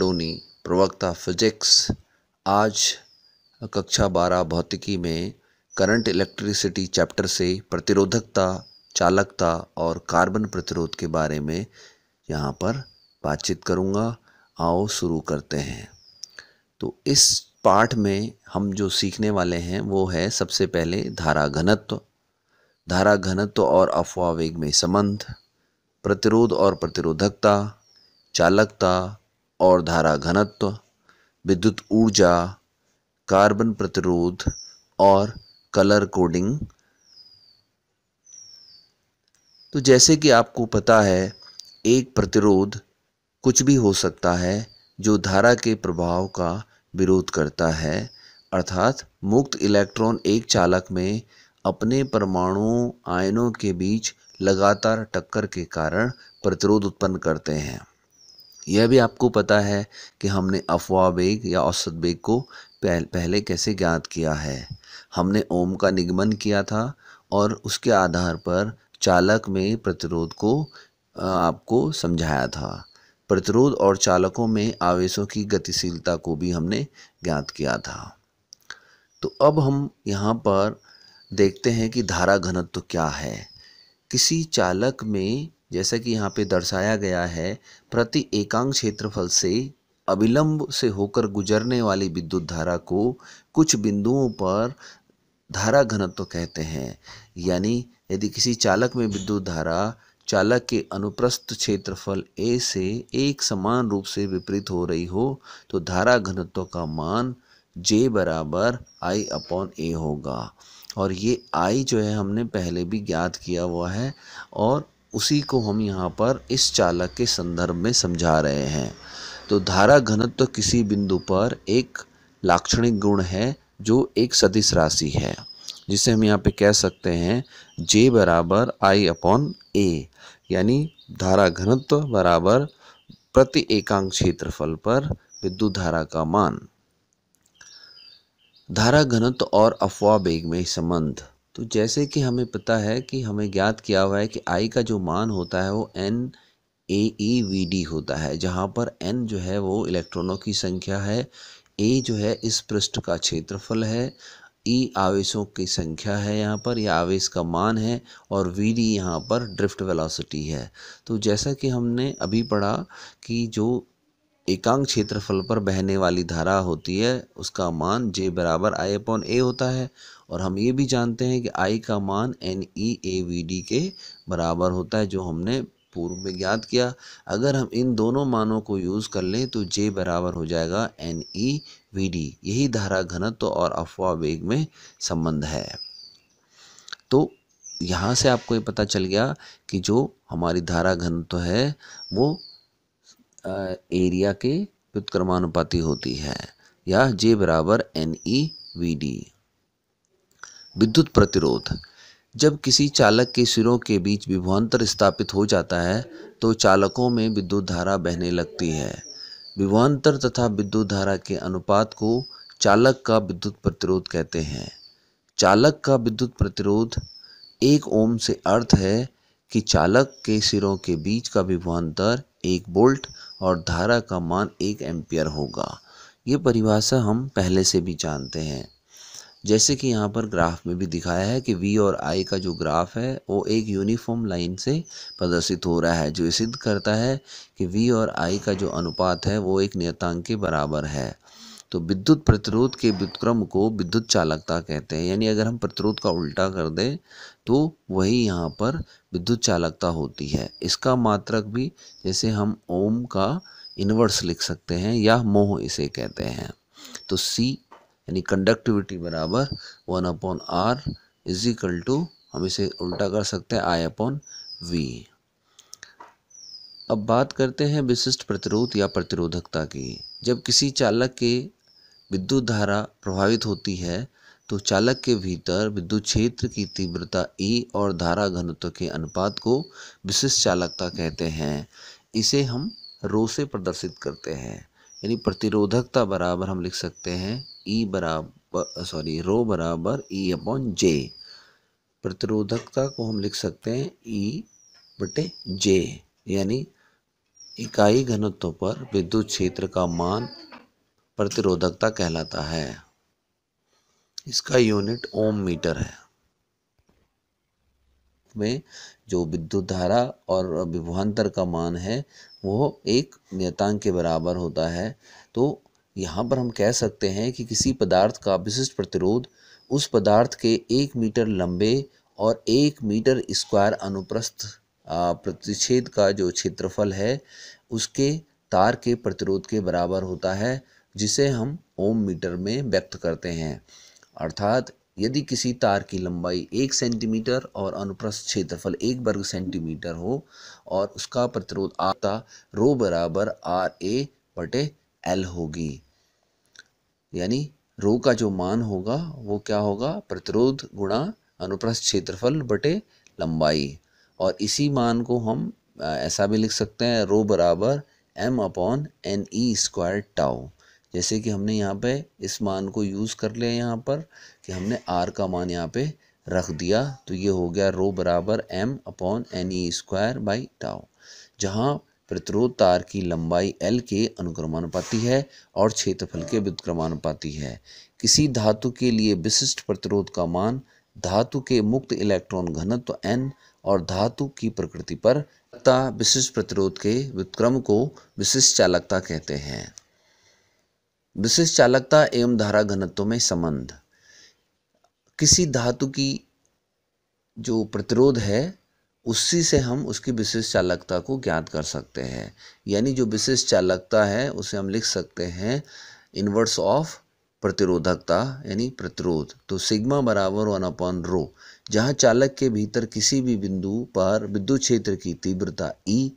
Downey प्रवक्ता physics आज कक्षा बारह भौतिकी में करंट इलेक्ट्रिसिटी चैप्टर से प्रतिरोधकता चालकता और कार्बन प्रतिरोध के बारे में यहाँ पर बातचीत करूँगा आओ शुरू करते हैं तो इस पाठ में हम जो सीखने वाले हैं वो है सबसे पहले धारा घनत्व धारा घनत्व और अफवाह वेग में संबंध प्रतिरोध और प्रतिरोधकता चालकता और धारा घनत्व विद्युत ऊर्जा कार्बन प्रतिरोध और कलर कोडिंग तो जैसे कि आपको पता है एक प्रतिरोध कुछ भी हो सकता है जो धारा के प्रभाव का विरोध करता है अर्थात मुक्त इलेक्ट्रॉन एक चालक में अपने परमाणु आयनों के बीच लगातार टक्कर के कारण प्रतिरोध उत्पन्न करते हैं यह भी आपको पता है कि हमने अफवाह बेग या औसत बेग को पहले कैसे ज्ञात किया है हमने ओम का निगमन किया था और उसके आधार पर चालक में प्रतिरोध को आपको समझाया था प्रतिरोध और चालकों में आवेशों की गतिशीलता को भी हमने ज्ञात किया था तो अब हम यहाँ पर देखते हैं कि धारा घनत्व क्या है किसी चालक में जैसा कि यहाँ पे दर्शाया गया है प्रति एकांक क्षेत्रफल से अविलंब से होकर गुजरने वाली विद्युत धारा को कुछ बिंदुओं पर धारा घनत्व तो कहते हैं यानी यदि किसी चालक में विद्युत धारा चालक के अनुप्रस्थ क्षेत्रफल ए से एक समान रूप से विपरीत हो रही हो तो धारा घनत्व का मान जे बराबर आई अपॉन ए होगा और ये आई जो है हमने पहले भी ज्ञात किया हुआ है और उसी को हम यहाँ पर इस चालक के संदर्भ में समझा रहे हैं तो धारा घनत्व किसी बिंदु पर एक लाक्षणिक गुण है जो एक सदिश राशि है जिसे हम यहाँ पे कह सकते हैं जे बराबर आई अपॉन ए यानी धारा घनत्व बराबर प्रति एकांक क्षेत्रफल पर विद्युत धारा का मान धारा घनत्व और अफवाह बेग में संबंध तो जैसे कि हमें पता है कि हमें ज्ञात किया हुआ है कि आई का जो मान होता है वो N A E V D होता है जहाँ पर एन जो है वो इलेक्ट्रॉनों की संख्या है ए जो है इस पृष्ठ का क्षेत्रफल है ई आवेशों की संख्या है यहाँ पर यह आवेश का मान है और वी डी यहाँ पर ड्रिफ्ट वेलोसिटी है तो जैसा कि हमने अभी पढ़ा कि जो एकांक क्षेत्रफल पर बहने वाली धारा होती है उसका मान जे बराबर आई अपॉन ए होता है और हम ये भी जानते हैं कि आई का मान N E A V D के बराबर होता है जो हमने पूर्व में ज्ञात किया अगर हम इन दोनों मानों को यूज़ कर लें तो जे बराबर हो जाएगा एन ई वी डी यही धारा घनत्व और अफवाह वेग में संबंध है तो यहाँ से आपको ये पता चल गया कि जो हमारी धारा घनत्व है वो एरिया के व्युत्क्रमानुपाती होती है या जे बराबर एन ई वी डी विद्युत प्रतिरोध जब किसी चालक के सिरों के बीच विभवांतर स्थापित हो जाता है तो चालकों में विद्युत धारा बहने लगती है विभवांतर तथा विद्युत धारा के अनुपात को चालक का विद्युत प्रतिरोध कहते हैं चालक का विद्युत प्रतिरोध एक ओम से अर्थ है कि चालक के सिरों के बीच का विभवांतर एक बोल्ट और धारा का मान एक एम्पियर होगा ये परिभाषा हम पहले से भी जानते हैं जैसे कि यहाँ पर ग्राफ में भी दिखाया है कि वी और आई का जो ग्राफ है वो एक यूनिफॉर्म लाइन से प्रदर्शित हो रहा है जो सिद्ध करता है कि वी और आई का जो अनुपात है वो एक नियतांक के बराबर है तो विद्युत प्रतिरोध के व्युतक्रम को विद्युत चालकता कहते हैं यानी अगर हम प्रतिरोध का उल्टा कर दें तो वही यहाँ पर विद्युत चालकता होती है इसका मात्रक भी जैसे हम ओम का इन्वर्स लिख सकते हैं या मोह इसे कहते हैं तो सी यानी कंडक्टिविटी बराबर one upon R is equal to हम इसे उल्टा कर सकते हैं आई अपॉन वी अब बात करते हैं विशिष्ट प्रतिरोध या प्रतिरोधकता की जब किसी चालक के विद्युत धारा प्रभावित होती है तो चालक के भीतर विद्युत क्षेत्र की तीव्रता ई e और धारा घनत्व के अनुपात को विशिष्ट चालकता कहते हैं इसे हम रो से प्रदर्शित करते हैं यानी प्रतिरोधकता बराबर हम लिख सकते हैं ई e बराबर सॉरी रो बराबर ई अपॉन जे प्रतिरोधकता को हम लिख सकते हैं ई e बटे जे यानी इकाई घनत्व पर विद्युत क्षेत्र का मान प्रतिरोधकता कहलाता है इसका यूनिट ओम मीटर है में जो विद्युत धारा और विभवान्तर का मान है वो एक नियतांक के बराबर होता है तो यहाँ पर हम कह सकते हैं कि किसी पदार्थ का विशिष्ट प्रतिरोध उस पदार्थ के एक मीटर लंबे और एक मीटर स्क्वायर अनुप्रस्थ प्रतिच्छेद का जो क्षेत्रफल है उसके तार के प्रतिरोध के बराबर होता है जिसे हम ओम मीटर में व्यक्त करते हैं अर्थात यदि किसी तार की लंबाई एक सेंटीमीटर और अनुप्रस्थ क्षेत्रफल एक वर्ग सेंटीमीटर हो और उसका प्रतिरोध आता रो बराबर आर ए बटे एल होगी यानी रो का जो मान होगा वो क्या होगा प्रतिरोध गुणा अनुप्रस्थ क्षेत्रफल बटे लंबाई और इसी मान को हम ऐसा भी लिख सकते हैं रो बराबर M upon N E square tau जैसे कि हमने यहाँ पे इस मान को यूज़ कर लिया यहाँ पर कि हमने आर का मान यहाँ पे रख दिया तो ये हो गया रो बराबर M upon N E square by tau जहाँ प्रतिरोध तार की लंबाई एल के अनुक्रमानुपाती है और क्षेत्रफल के व्युत्क्रमानुपाती है किसी धातु के लिए विशिष्ट प्रतिरोध का मान धातु के मुक्त इलेक्ट्रॉन घनत्व एन और धातु की प्रकृति पर विशिष्ट प्रतिरोध के व्युत्क्रम को विशिष्ट चालकता कहते हैं विशिष्ट चालकता एवं धारा घनत्व में संबंध किसी धातु की जो प्रतिरोध है उसी से हम उसकी विशेष चालकता को ज्ञात कर सकते हैं यानी जो विशेष चालकता है उसे हम लिख सकते हैं इन्वर्स ऑफ प्रतिरोधकता यानी प्रतिरोध तो सिग्मा बराबर वन अपॉन रो जहाँ चालक के भीतर किसी भी बिंदु पर विद्युत क्षेत्र की तीव्रता ई e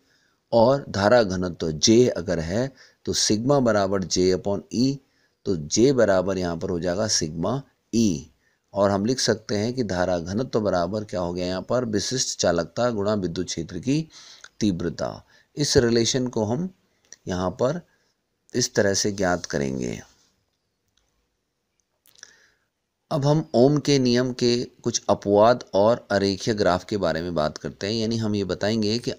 और धारा घनत्व जे अगर है तो सिग्मा बराबर जे अपॉन ई e, तो जे बराबर यहाँ पर हो जाएगा सिग्मा ई e। और हम लिख सकते हैं कि धारा घनत्व तो बराबर क्या हो गया यहाँ पर विशिष्ट चालकता गुणा विद्युत क्षेत्र की तीव्रता इस रिलेशन को हम यहाँ पर इस तरह से ज्ञात करेंगे अब हम ओम के नियम के कुछ अपवाद और अरेखीय ग्राफ के बारे में बात करते हैं यानी हम ये बताएंगे कि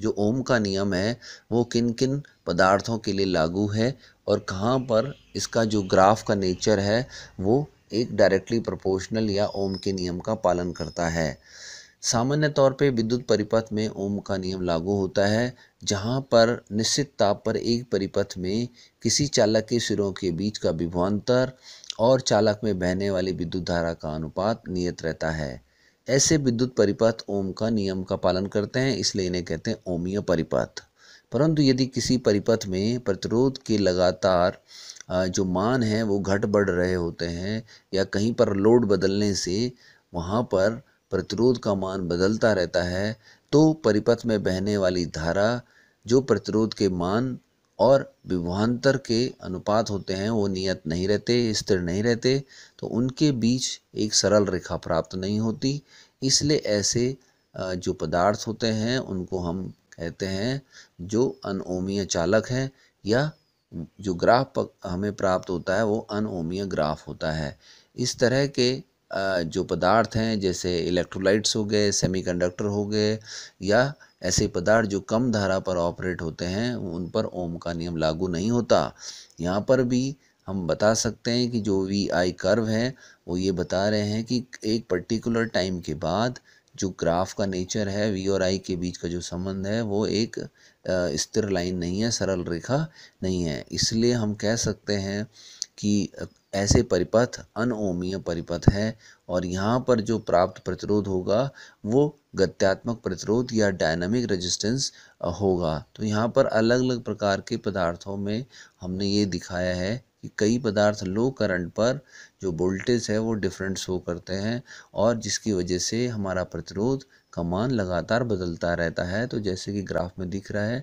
जो ओम का नियम है वो किन किन पदार्थों के लिए लागू है और कहाँ पर इसका जो ग्राफ का नेचर है वो एक डायरेक्टली प्रोपोर्शनल या ओम के नियम का पालन करता है सामान्य तौर पर विद्युत परिपथ में ओम का नियम लागू होता है जहाँ पर निश्चित ताप पर एक परिपथ में किसी चालक के सिरों के बीच का विभवान्तर और चालक में बहने वाली विद्युत धारा का अनुपात नियत रहता है ऐसे विद्युत परिपथ ओम का नियम का पालन करते हैं इसलिए इन्हें कहते हैं ओमीय परिपथ परंतु यदि किसी परिपथ में प्रतिरोध के लगातार जो मान हैं वो घट बढ़ रहे होते हैं या कहीं पर लोड बदलने से वहाँ पर प्रतिरोध का मान बदलता रहता है तो परिपथ में बहने वाली धारा जो प्रतिरोध के मान और विभवान्तर के अनुपात होते हैं वो नियत नहीं रहते स्थिर नहीं रहते तो उनके बीच एक सरल रेखा प्राप्त नहीं होती इसलिए ऐसे जो पदार्थ होते हैं उनको हम कहते हैं जो अनओमीय चालक हैं या जो ग्राफ हमें प्राप्त होता है वो अनओमीय ग्राफ होता है इस तरह के जो पदार्थ हैं जैसे इलेक्ट्रोलाइट्स हो गए सेमीकंडक्टर हो गए या ऐसे पदार्थ जो कम धारा पर ऑपरेट होते हैं उन पर ओम का नियम लागू नहीं होता यहाँ पर भी हम बता सकते हैं कि जो वी आई कर्व है वो ये बता रहे हैं कि एक पर्टिकुलर टाइम के बाद जो ग्राफ का नेचर है वी और आई के बीच का जो संबंध है वो एक स्थिर लाइन नहीं है सरल रेखा नहीं है इसलिए हम कह सकते हैं कि ऐसे परिपथ अनओमीय परिपथ है और यहाँ पर जो प्राप्त प्रतिरोध होगा वो गत्यात्मक प्रतिरोध या डायनामिक रेजिस्टेंस होगा तो यहाँ पर अलग अलग प्रकार के पदार्थों में हमने ये दिखाया है कि कई पदार्थ लो करंट पर जो वोल्टेज है वो डिफरेंट शो करते हैं और जिसकी वजह से हमारा प्रतिरोध का मान लगातार बदलता रहता है तो जैसे कि ग्राफ में दिख रहा है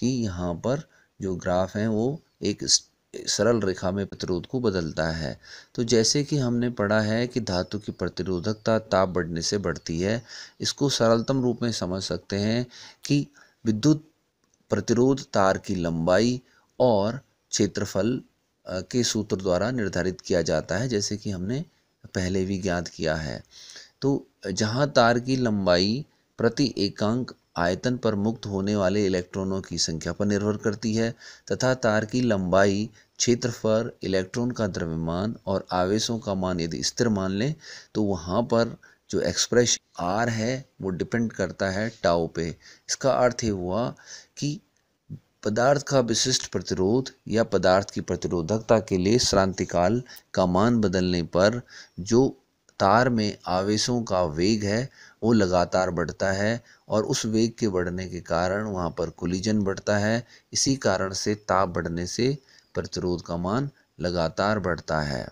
कि यहाँ पर जो ग्राफ है वो एक सरल रेखा में प्रतिरोध को बदलता है तो जैसे कि हमने पढ़ा है कि धातु की प्रतिरोधकता ताप बढ़ने से बढ़ती है इसको सरलतम रूप में समझ सकते हैं कि विद्युत प्रतिरोध तार की लंबाई और क्षेत्रफल के सूत्र द्वारा निर्धारित किया जाता है जैसे कि हमने पहले भी ज्ञात किया है तो जहाँ तार की लंबाई प्रति एकांक आयतन पर मुक्त होने वाले इलेक्ट्रॉनों की संख्या पर निर्भर करती है तथा तार की लंबाई क्षेत्र पर इलेक्ट्रॉन का द्रव्यमान और आवेशों का मान यदि स्थिर मान लें तो वहाँ पर जो एक्सप्रेशन आर है वो डिपेंड करता है टाओ पे इसका अर्थ ये हुआ कि पदार्थ का विशिष्ट प्रतिरोध या पदार्थ की प्रतिरोधकता के लिए श्रांतिकाल का मान बदलने पर जो तार में आवेशों का वेग है वो लगातार बढ़ता है और उस वेग के बढ़ने के कारण वहाँ पर कुलिजन बढ़ता है इसी कारण से ताप बढ़ने से प्रतिरोध का मान लगातार बढ़ता है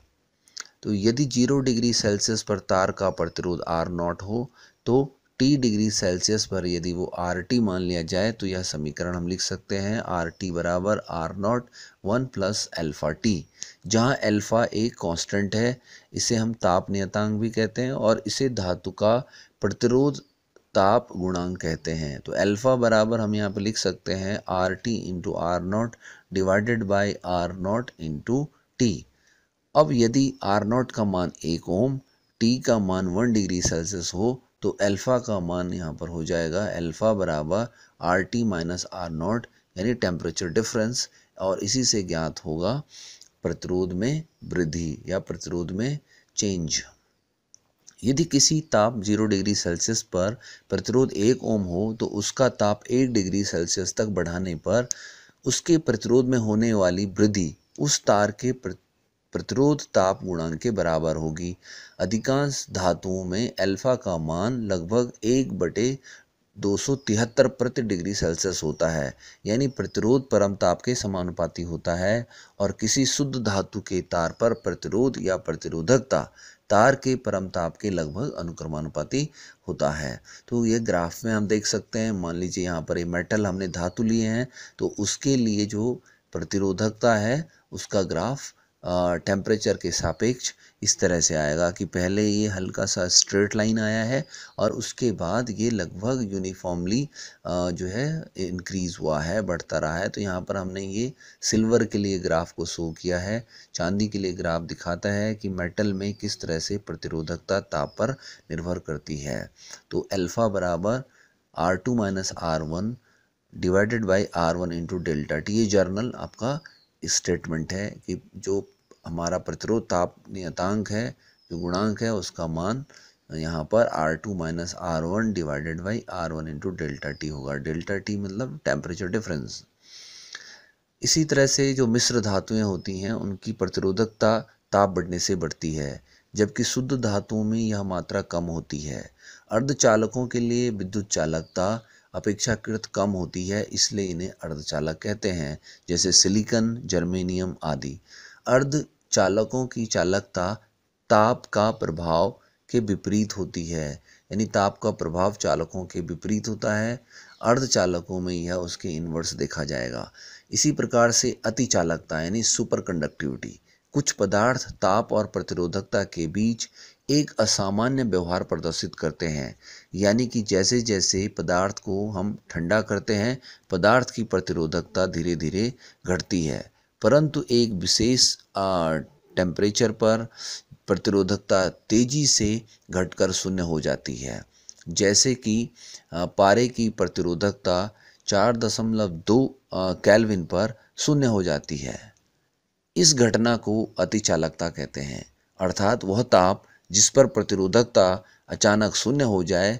तो यदि जीरो डिग्री सेल्सियस पर तार का प्रतिरोध आर नॉट हो तो टी डिग्री सेल्सियस पर यदि वो आर टी मान लिया जाए तो यह समीकरण हम लिख सकते हैं आर टी बराबर R not one plus alpha T जहाँ एल्फ़ा एक कांस्टेंट है इसे हम ताप नियतांक भी कहते हैं और इसे धातु का प्रतिरोध ताप गुणांक कहते हैं तो एल्फा बराबर हम यहाँ पर लिख सकते हैं R T into R not divided by R not into T अब यदि आर नॉट का मान एक ओम टी का मान वन डिग्री सेल्सियस हो तो अल्फ़ा का मान यहाँ पर हो जाएगा अल्फ़ा बराबर R T minus R not यानी टेम्परेचर डिफरेंस और इसी से ज्ञात होगा प्रतिरोध में वृद्धि या प्रतिरोध में चेंज यदि किसी ताप जीरो डिग्री सेल्सियस पर प्रतिरोध एक ओम हो तो उसका ताप एक डिग्री सेल्सियस तक बढ़ाने पर उसके प्रतिरोध में होने वाली वृद्धि उस तार के प्रतिरोध ताप गुणांक के बराबर होगी अधिकांश धातुओं में अल्फा का मान लगभग एक बटे दो प्रति डिग्री सेल्सियस होता है यानी प्रतिरोध परम ताप के समानुपाती होता है और किसी शुद्ध धातु के तार पर प्रतिरोध या प्रतिरोधकता तार के परम ताप के लगभग अनुक्रमानुपाती होता है तो ये ग्राफ में हम देख सकते हैं मान लीजिए यहाँ पर ये मेटल हमने धातु लिए हैं तो उसके लिए जो प्रतिरोधकता है उसका ग्राफ टेम्परेचर के सापेक्ष इस तरह से आएगा कि पहले ये हल्का सा स्ट्रेट लाइन आया है और उसके बाद ये लगभग यूनिफॉर्मली जो है इंक्रीज़ हुआ है बढ़ता रहा है तो यहाँ पर हमने ये सिल्वर के लिए ग्राफ को शो किया है चांदी के लिए ग्राफ दिखाता है कि मेटल में किस तरह से प्रतिरोधकता ताप पर निर्भर करती है तो एल्फा बराबर R two minus R one divided by R one into delta T ये जर्नल आपका स्टेटमेंट है कि जो हमारा प्रतिरोध ताप नियतांक है जो गुणांक है उसका मान यहाँ पर R2 two minus R one divided by R one into delta T होगा डेल्टा टी मतलब टेम्परेचर डिफरेंस इसी तरह से जो मिश्र धातुएं होती हैं उनकी प्रतिरोधकता ताप बढ़ने से बढ़ती है जबकि शुद्ध धातुओं में यह मात्रा कम होती है अर्धचालकों के लिए विद्युत चालकता अपेक्षाकृत कम होती है इसलिए इन्हें अर्धचालक कहते हैं जैसे सिलिकन जर्मेनियम आदि अर्धचालकों की चालकता ताप का प्रभाव के विपरीत होती है यानी ताप का प्रभाव चालकों के विपरीत होता है अर्धचालकों में यह उसके इन्वर्स देखा जाएगा इसी प्रकार से अति चालकता यानी सुपर कंडक्टिविटी कुछ पदार्थ ताप और प्रतिरोधकता के बीच एक असामान्य व्यवहार प्रदर्शित करते हैं यानी कि जैसे जैसे पदार्थ को हम ठंडा करते हैं पदार्थ की प्रतिरोधकता धीरे धीरे घटती है परंतु एक विशेष टेम्परेचर पर प्रतिरोधकता तेजी से घटकर शून्य हो जाती है जैसे कि पारे की प्रतिरोधकता चार दशमलव दो कैलविन पर शून्य हो जाती है इस घटना को अतिचालकता कहते हैं अर्थात वह ताप जिस पर प्रतिरोधकता अचानक शून्य हो जाए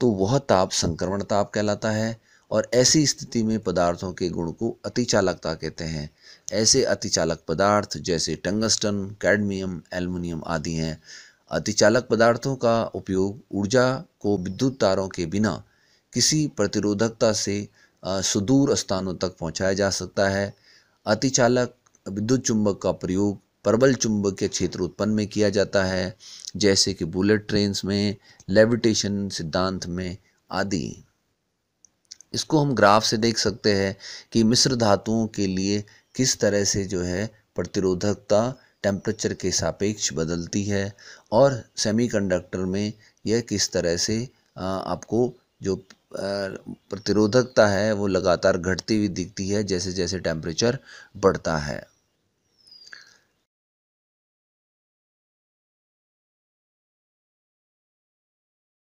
तो वह ताप संक्रमण ताप कहलाता है और ऐसी स्थिति में पदार्थों के गुण को अतिचालकता कहते हैं ऐसे अतिचालक पदार्थ जैसे टंगस्टन कैडमियम एल्युमिनियम आदि हैं अतिचालक पदार्थों का उपयोग ऊर्जा को विद्युत तारों के बिना किसी प्रतिरोधकता से सुदूर स्थानों तक पहुंचाया जा सकता है अतिचालक विद्युत चुंबक का प्रयोग प्रबल चुंबक के क्षेत्र उत्पन्न में किया जाता है जैसे कि बुलेट ट्रेन्स में लेविटेशन सिद्धांत में आदि इसको हम ग्राफ से देख सकते हैं कि मिश्र धातुओं के लिए किस तरह से जो है प्रतिरोधकता टेम्परेचर के सापेक्ष बदलती है और सेमीकंडक्टर में यह किस तरह से आपको जो प्रतिरोधकता है वो लगातार घटती हुई दिखती है जैसे जैसे टेम्परेचर बढ़ता है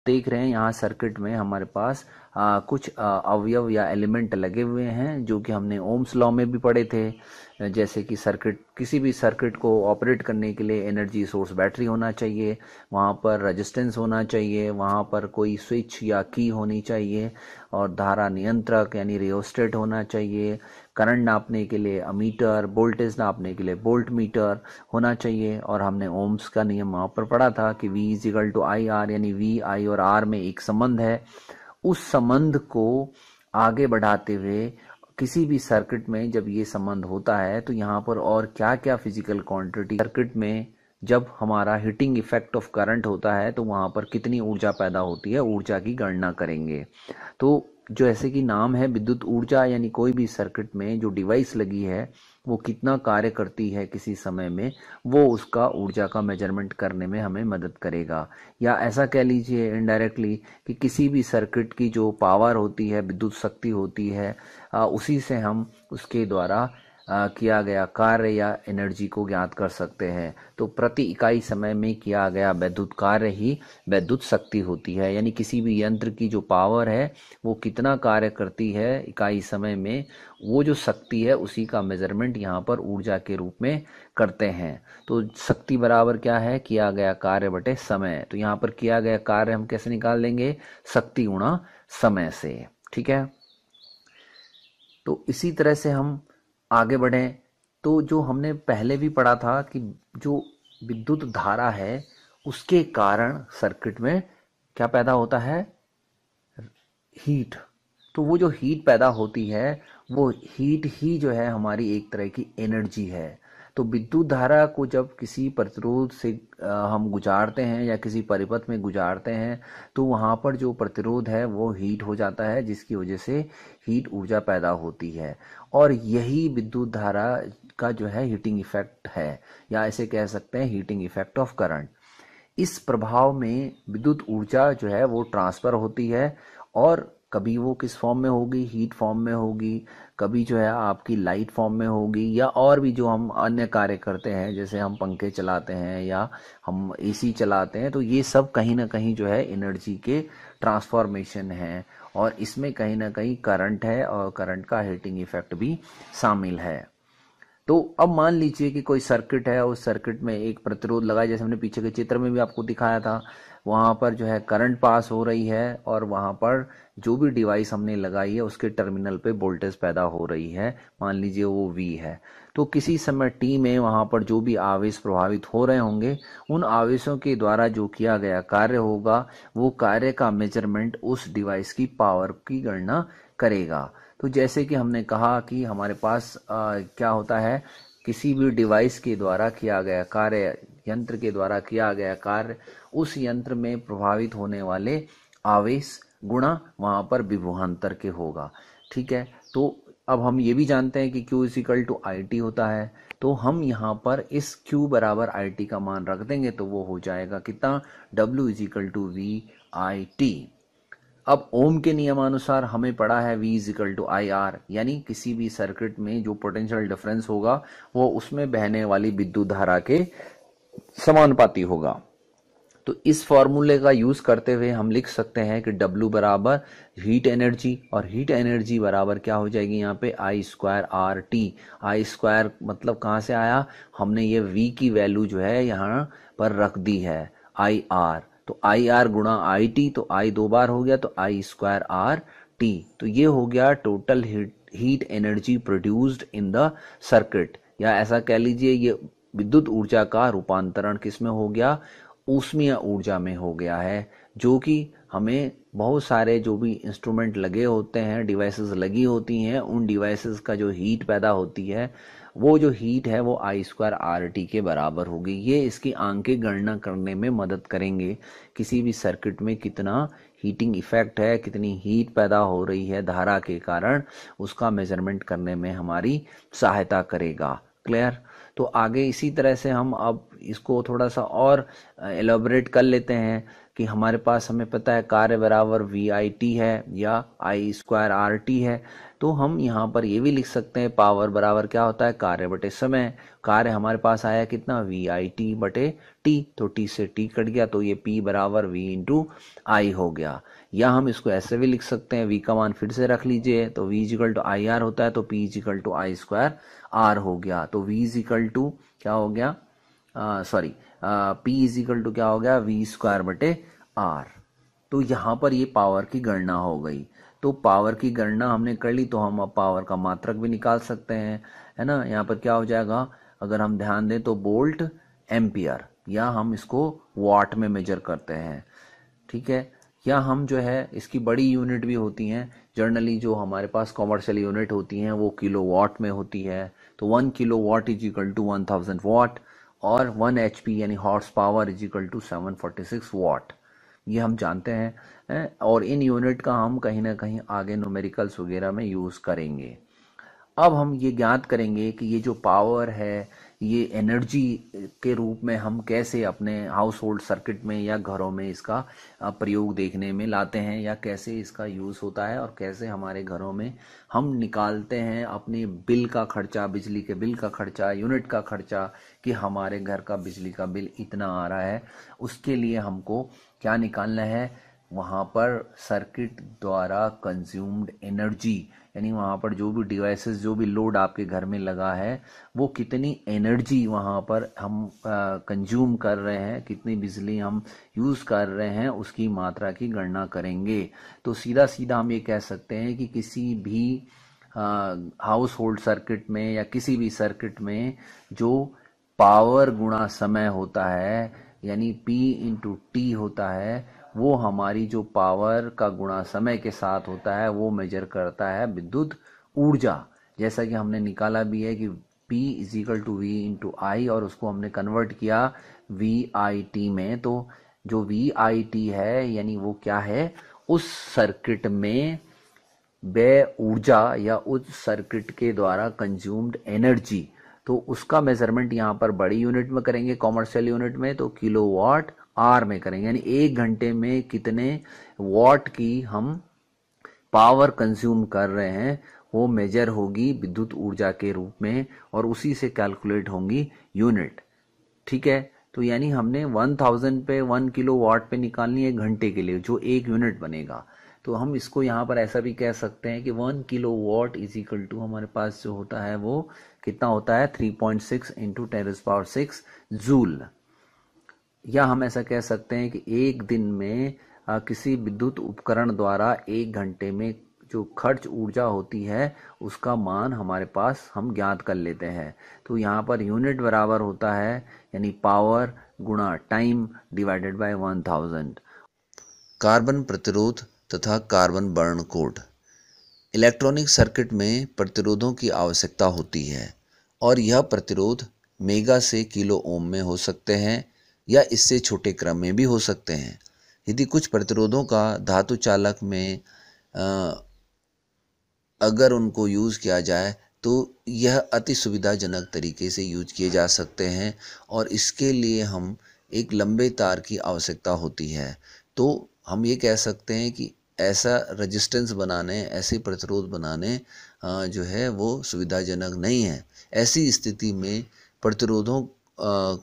देख रहे हैं यहाँ सर्किट में हमारे पास आ, कुछ अवयव या एलिमेंट लगे हुए हैं जो कि हमने ओम्स लॉ में भी पढ़े थे जैसे कि सर्किट किसी भी सर्किट को ऑपरेट करने के लिए एनर्जी सोर्स बैटरी होना चाहिए वहाँ पर रेजिस्टेंस होना चाहिए वहाँ पर कोई स्विच या की होनी चाहिए और धारा नियंत्रक यानी रियोस्टेट होना चाहिए करंट नापने के लिए अमीटर वोल्टेज नापने के लिए बोल्ट मीटर होना चाहिए और हमने ओम्स का नियम वहाँ पर पढ़ा था कि V equal to I R यानी वी आई और आर में एक संबंध है उस संबंध को आगे बढ़ाते हुए किसी भी सर्किट में जब ये संबंध होता है तो यहाँ पर और क्या क्या फिजिकल क्वांटिटी सर्किट में जब हमारा हीटिंग इफेक्ट ऑफ करंट होता है तो वहाँ पर कितनी ऊर्जा पैदा होती है ऊर्जा की गणना करेंगे तो जो ऐसे कि नाम है विद्युत ऊर्जा यानी कोई भी सर्किट में जो डिवाइस लगी है वो कितना कार्य करती है किसी समय में वो उसका ऊर्जा का मेजरमेंट करने में हमें मदद करेगा या ऐसा कह लीजिए इनडायरेक्टली कि किसी भी सर्किट की जो पावर होती है विद्युत शक्ति होती है उसी से हम उसके द्वारा किया गया कार्य या एनर्जी को ज्ञात कर सकते हैं तो प्रति इकाई समय में किया गया वैद्युत कार्य ही वैद्युत शक्ति होती है यानी किसी भी यंत्र की जो पावर है वो कितना कार्य करती है इकाई समय में वो जो शक्ति है उसी का मेजरमेंट यहाँ पर ऊर्जा के रूप में करते हैं तो शक्ति बराबर क्या है किया गया कार्य बटे समय तो यहाँ पर किया गया कार्य हम कैसे निकाल लेंगे शक्ति गुणा समय से ठीक है तो इसी तरह से हम आगे बढ़ें तो जो हमने पहले भी पढ़ा था कि जो विद्युत धारा है उसके कारण सर्किट में क्या पैदा होता है हीट तो वो जो हीट पैदा होती है वो हीट ही जो है हमारी एक तरह की एनर्जी है तो विद्युत धारा को जब किसी प्रतिरोध से हम गुजारते हैं या किसी परिपथ में गुजारते हैं तो वहाँ पर जो प्रतिरोध है वो हीट हो जाता है जिसकी वजह से हीट ऊर्जा पैदा होती है और यही विद्युत धारा का जो है हीटिंग इफेक्ट है या ऐसे कह सकते हैं हीटिंग इफेक्ट ऑफ करंट इस प्रभाव में विद्युत ऊर्जा जो है वो ट्रांसफ़र होती है और कभी वो किस फॉर्म में होगी हीट फॉर्म में होगी कभी जो है आपकी लाइट फॉर्म में होगी या और भी जो हम अन्य कार्य करते हैं जैसे हम पंखे चलाते हैं या हम एसी चलाते हैं तो ये सब कहीं ना कहीं जो है एनर्जी के ट्रांसफॉर्मेशन हैं और इसमें कहीं ना कहीं करंट है और करंट का हीटिंग इफेक्ट भी शामिल है तो अब मान लीजिए कि कोई सर्किट है उस सर्किट में एक प्रतिरोध लगा जैसे हमने पीछे के चित्र में भी आपको दिखाया था वहां पर जो है करंट पास हो रही है और वहां पर जो भी डिवाइस हमने लगाई है उसके टर्मिनल पे वोल्टेज पैदा हो रही है मान लीजिए वो वी है तो किसी समय टी में वहाँ पर जो भी आवेश प्रभावित हो रहे होंगे उन आवेशों के द्वारा जो किया गया कार्य होगा वो कार्य का मेजरमेंट उस डिवाइस की पावर की गणना करेगा तो जैसे कि हमने कहा कि हमारे पास आ, क्या होता है किसी भी डिवाइस के द्वारा किया गया कार्य यंत्र के द्वारा किया गया कार्य उस यंत्र में प्रभावित होने वाले आवेश गुणा वहाँ पर विभुहांतर के होगा ठीक है तो अब हम ये भी जानते हैं कि Q is equal to I T होता है तो हम यहाँ पर इस Q बराबर आई टी का मान रख देंगे तो वो हो जाएगा कितना W is equal to V I T अब ओम के नियमानुसार हमें पड़ा है V equal to I R यानी किसी भी सर्किट में जो पोटेंशियल डिफरेंस होगा वो उसमें बहने वाली विद्युत धारा के समानुपाती होगा तो इस फॉर्मूले का यूज करते हुए हम लिख सकते हैं कि W बराबर हीट एनर्जी और हीट एनर्जी बराबर क्या हो जाएगी यहाँ पे I square R T I square मतलब कहाँ से आया हमने ये V की वैल्यू जो है यहाँ पर रख दी है आई आर तो आई आर गुणा आई टी तो आई दो बार हो गया तो आई स्क्वायर आर टी तो ये हो गया total heat energy produced in the circuit या ऐसा कह लीजिए ये विद्युत ऊर्जा का रूपांतरण किस में हो गया ऊष्मीय ऊर्जा में हो गया है जो कि हमें बहुत सारे जो भी इंस्ट्रूमेंट लगे होते हैं डिवाइसेस लगी होती हैं उन डिवाइसेस का जो हीट पैदा होती है वो जो हीट है वो आई स्क्वायर आर टी के बराबर होगी ये इसकी आंकी गणना करने में मदद करेंगे किसी भी सर्किट में कितना हीटिंग इफेक्ट है कितनी हीट पैदा हो रही है धारा के कारण उसका मेजरमेंट करने में हमारी सहायता करेगा क्लियर तो आगे इसी तरह से हम अब इसको थोड़ा सा और एलोबरेट कर लेते हैं कि हमारे पास हमें पता है कार्य बराबर वी आई टी है या आई स्क्वायर आर टी है तो हम यहाँ पर ये भी लिख सकते हैं पावर बराबर क्या होता है कार्य बटे समय कार्य हमारे पास आया कितना वी आई टी बटे टी तो टी से टी कट गया तो ये पी बराबर वी इंटू आई हो गया या हम इसको ऐसे भी लिख सकते हैं वी का मान फिर से रख लीजिए तो V equal to I R होता है तो P equal to I square R हो गया तो वी इजिकल टू क्या हो गया सॉरी पी इजिकल टू क्या हो गया वी स्क्वायर बटे आर तो यहां पर ये पावर की गणना हो गई तो पावर की गणना हमने कर ली तो हम अब पावर का मात्रक भी निकाल सकते हैं है ना यहाँ पर क्या हो जाएगा अगर हम ध्यान दें तो बोल्ट एम्पियर या हम इसको वाट में मेजर करते हैं ठीक है या हम जो है इसकी बड़ी यूनिट भी होती हैं जर्नली जो हमारे पास कॉमर्शियल यूनिट होती हैं वो किलो वाट में होती है तो one kilowatt is equal to one thousand watt और वन एच पी यानी horsepower is equal to seven forty six watt ये हम जानते हैं और इन यूनिट का हम कहीं ना कहीं आगे नोमेरिकल्स वगैरह में यूज़ करेंगे अब हम ये ज्ञात करेंगे कि ये जो पावर है ये एनर्जी के रूप में हम कैसे अपने हाउस होल्ड सर्किट में या घरों में इसका प्रयोग देखने में लाते हैं या कैसे इसका यूज़ होता है और कैसे हमारे घरों में हम निकालते हैं अपने बिल का खर्चा बिजली के बिल का खर्चा यूनिट का खर्चा कि हमारे घर का बिजली का बिल इतना आ रहा है उसके लिए हमको क्या निकालना है वहाँ पर सर्किट द्वारा कंज्यूम्ड एनर्जी यानी वहाँ पर जो भी डिवाइसेस जो भी लोड आपके घर में लगा है वो कितनी एनर्जी वहाँ पर हम कंज्यूम कर रहे हैं कितनी बिजली हम यूज़ कर रहे हैं उसकी मात्रा की गणना करेंगे तो सीधा सीधा हम ये कह सकते हैं कि किसी भी हाउस होल्ड सर्किट में या किसी भी सर्किट में जो पावर गुणा समय होता है यानी P इंटू टी होता है वो हमारी जो पावर का गुणा समय के साथ होता है वो मेजर करता है विद्युत ऊर्जा जैसा कि हमने निकाला भी है कि P is equal to V into I और उसको हमने कन्वर्ट किया वी आई टी में तो जो वी आई टी है यानी वो क्या है उस सर्किट में वे ऊर्जा या उस सर्किट के द्वारा कंज्यूम्ड एनर्जी तो उसका मेजरमेंट यहाँ पर बड़ी यूनिट में करेंगे कॉमर्शियल यूनिट में तो किलो वाट आर में करेंगे यानी एक घंटे में कितने वाट की हम पावर कंज्यूम कर रहे हैं वो मेजर होगी विद्युत ऊर्जा के रूप में और उसी से कैलकुलेट होंगी यूनिट ठीक है तो यानी हमने 1000 पे 1 किलो वाट पे निकालनी है घंटे के लिए जो एक यूनिट बनेगा तो हम इसको यहाँ पर ऐसा भी कह सकते हैं कि one kilowatt is equal to हमारे पास जो होता है वो कितना होता है three point six into ten raise power six joule या हम ऐसा कह सकते हैं कि एक दिन में आ, किसी विद्युत उपकरण द्वारा एक घंटे में जो खर्च ऊर्जा होती है उसका मान हमारे पास हम ज्ञात कर लेते हैं तो यहाँ पर यूनिट बराबर होता है यानी पावर गुणा time divided by one thousand carbon प्रतिरोध तथा कार्बन बर्न कोट इलेक्ट्रॉनिक सर्किट में प्रतिरोधों की आवश्यकता होती है और यह प्रतिरोध मेगा से किलो ओम में हो सकते हैं या इससे छोटे क्रम में भी हो सकते हैं यदि कुछ प्रतिरोधों का धातु चालक में आ, अगर उनको यूज़ किया जाए तो यह अति सुविधाजनक तरीके से यूज किए जा सकते हैं और इसके लिए हम एक लंबे तार की आवश्यकता होती है तो हम ये कह सकते हैं कि ऐसा रजिस्टेंस बनाने ऐसे प्रतिरोध बनाने जो है वो सुविधाजनक नहीं है ऐसी स्थिति में प्रतिरोधों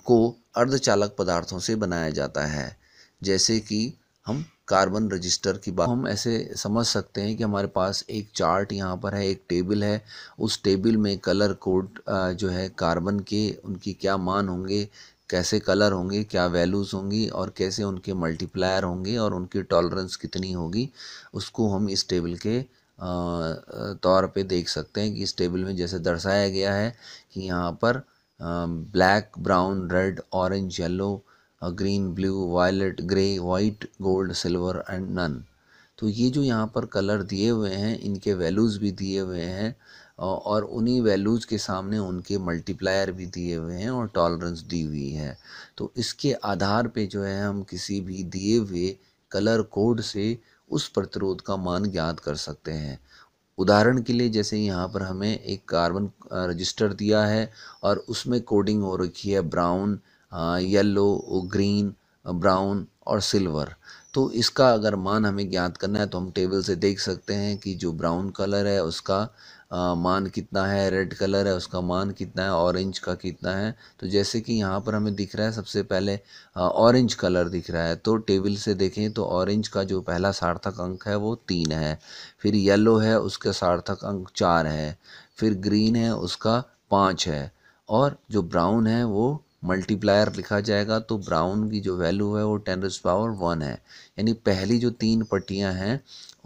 को अर्धचालक पदार्थों से बनाया जाता है जैसे कि हम कार्बन रजिस्टर की बात हम ऐसे समझ सकते हैं कि हमारे पास एक चार्ट यहाँ पर है एक टेबल है उस टेबल में कलर कोड जो है कार्बन के उनकी क्या मान होंगे कैसे कलर होंगे क्या वैल्यूज़ होंगी और कैसे उनके मल्टीप्लायर होंगे और उनकी टॉलरेंस कितनी होगी उसको हम इस टेबल के तौर पे देख सकते हैं कि इस टेबल में जैसे दर्शाया गया है कि यहाँ पर black brown red orange yellow green blue violet grey white gold silver and none तो ये जो यहाँ पर कलर दिए हुए हैं इनके वैल्यूज़ भी दिए हुए हैं और उन्हीं वैल्यूज़ के सामने उनके मल्टीप्लायर भी दिए हुए हैं और टॉलरेंस दी हुई है तो इसके आधार पे जो है हम किसी भी दिए हुए कलर कोड से उस प्रतिरोध का मान ज्ञात कर सकते हैं उदाहरण के लिए जैसे यहाँ पर हमें एक कार्बन रजिस्टर दिया है और उसमें कोडिंग हो रखी है ब्राउन येलो ग्रीन ब्राउन और सिल्वर तो इसका अगर मान हमें ज्ञात करना है तो हम टेबल से देख सकते हैं कि जो ब्राउन कलर है उसका मान कितना है रेड कलर है उसका मान कितना है ऑरेंज का कितना है तो जैसे कि यहाँ पर हमें दिख रहा है सबसे पहले ऑरेंज कलर दिख रहा है तो टेबल से देखें तो ऑरेंज का जो पहला सार्थक अंक है वो तीन है फिर येलो है उसका सार्थक अंक चार है फिर ग्रीन है उसका पाँच है और जो ब्राउन है वो मल्टीप्लायर लिखा जाएगा तो ब्राउन की जो वैल्यू है वो टेन पावर वन है यानी पहली जो तीन पट्टियाँ हैं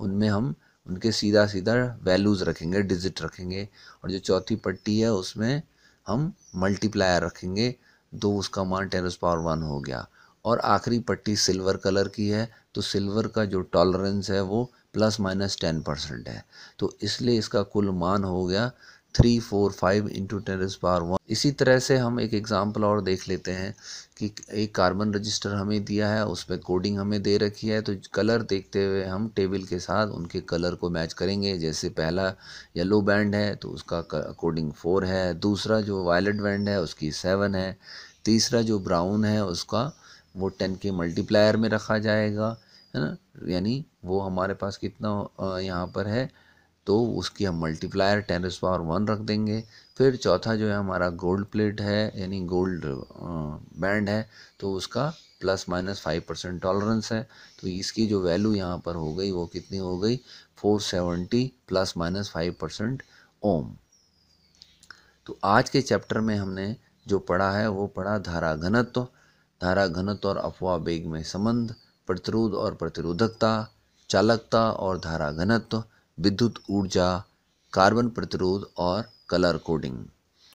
उनमें हम उनके सीधा सीधा वैल्यूज़ रखेंगे डिजिट रखेंगे और जो चौथी पट्टी है उसमें हम मल्टीप्लायर रखेंगे दो उसका मान टेन पावर वन हो गया और आखिरी पट्टी सिल्वर कलर की है तो सिल्वर का जो टॉलरेंस है वो प्लस माइनस टेन परसेंट है तो इसलिए इसका कुल मान हो गया three four five into ten power one इसी तरह से हम एक एग्ज़ाम्पल और देख लेते हैं कि एक कार्बन रजिस्टर हमें दिया है उस पर कोडिंग हमें दे रखी है तो कलर देखते हुए हम टेबल के साथ उनके कलर को मैच करेंगे जैसे पहला येलो बैंड है तो उसका कोडिंग फोर है दूसरा जो वायलेट बैंड है उसकी सेवन है तीसरा जो ब्राउन है उसका वो टेन के मल्टीप्लायर में रखा जाएगा है ना यानी वो हमारे पास कितना यहाँ पर है तो उसकी हम multiplier ten raise power power one रख देंगे फिर चौथा जो है हमारा गोल्ड प्लेट है यानी गोल्ड बैंड है तो उसका plus minus five percent tolerance है तो इसकी जो वैल्यू यहाँ पर हो गई वो कितनी हो गई four seventy plus minus five percent ohm तो आज के चैप्टर में हमने जो पढ़ा है वो पढ़ा धारा घनत्व धारा घनत्व और अफवाह बेग में संबंध प्रतिरोध और प्रतिरोधकता चालकता और धारा घनत्व विद्युत ऊर्जा कार्बन प्रतिरोध और color coding